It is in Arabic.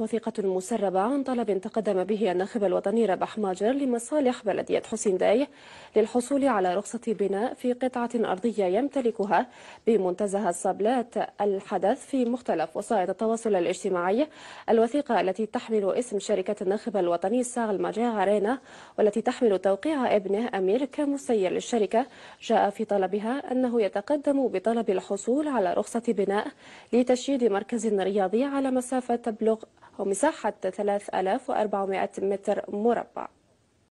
وثيقة مسربة عن طلب تقدم به الناخب الوطني ربح ماجر لمصالح بلدية حسين داي للحصول على رخصة بناء في قطعة أرضية يمتلكها بمنتزه الصبلات الحدث في مختلف وسائل التواصل الاجتماعي الوثيقة التي تحمل اسم شركة الناخب الوطني ساغل الماجر عرينا والتي تحمل توقيع ابنه أمير كمسير للشركة جاء في طلبها أنه يتقدم بطلب الحصول على رخصة بناء لتشييد مركز رياضي على مسافة تبلغ ومساحة 3400 متر مربع